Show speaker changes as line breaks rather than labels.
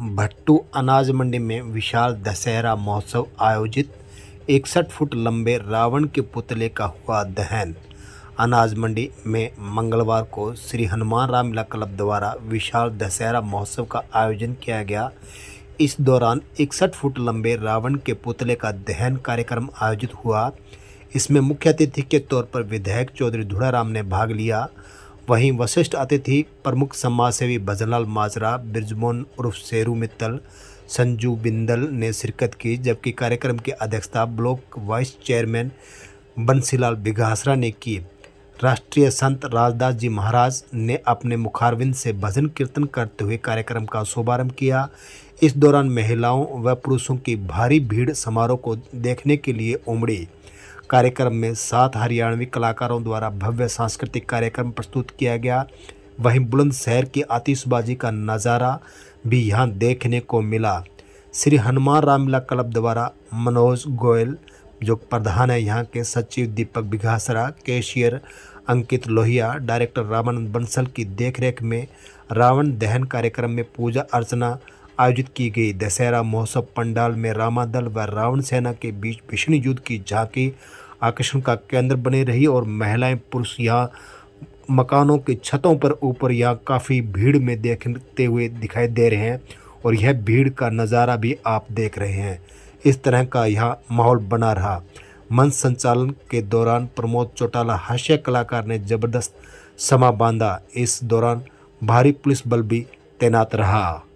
भट्टू अनाज मंडी में विशाल दशहरा महोत्सव आयोजित इकसठ फुट लंबे रावण के पुतले का हुआ दहन अनाज मंडी में मंगलवार को श्री हनुमान रामलीला क्लब द्वारा विशाल दशहरा महोत्सव का आयोजन किया गया इस दौरान इकसठ फुट लंबे रावण के पुतले का दहन कार्यक्रम आयोजित हुआ इसमें मुख्य अतिथि के तौर पर विधायक चौधरी धुड़ाराम ने भाग लिया वहीं वशिष्ठ अतिथि प्रमुख समाजसेवी भजनलाल माजरा ब्रिजमोहन उर्फ शेरू मित्तल संजू बिंदल ने शिरकत की जबकि कार्यक्रम की अध्यक्षता block vice chairman Bansilal Bighasara ने की राष्ट्रीय संत राजदास जी महाराज ने अपने मुखारविंद से भजन कीर्तन करते हुए कार्यक्रम का शुभारंभ किया इस दौरान महिलाओं व पुरुषों की भारी भीड़ समारोह को देखने के लिए उमड़ी कार्यक्रम में सात हरियाणवी कलाकारों द्वारा भव्य सांस्कृतिक कार्यक्रम प्रस्तुत किया गया वहीं बुलंदशहर की आतिशबाजी का नज़ारा भी यहाँ देखने को मिला श्री हनुमान रामलीला क्लब द्वारा मनोज गोयल जो प्रधान है यहाँ के सचिव दीपक बिघासरा कैशियर अंकित लोहिया डायरेक्टर रामानंद बंसल की देखरेख में रावण दहन कार्यक्रम में पूजा अर्चना आयोजित की गई दशहरा महोत्सव पंडाल में रामादल व रावण सेना के बीच भीषण युद्ध की झांकी आकर्षण का केंद्र बनी रही और महिलाएं पुरुष यहाँ मकानों की छतों पर ऊपर यहाँ काफ़ी भीड़ में देखते हुए दिखाई दे रहे हैं और यह भीड़ का नज़ारा भी आप देख रहे हैं इस तरह का यह माहौल बना रहा मंच संचालन के दौरान प्रमोद चौटाला हास्य कलाकार ने जबरदस्त समा बांधा इस दौरान भारी पुलिस बल भी तैनात रहा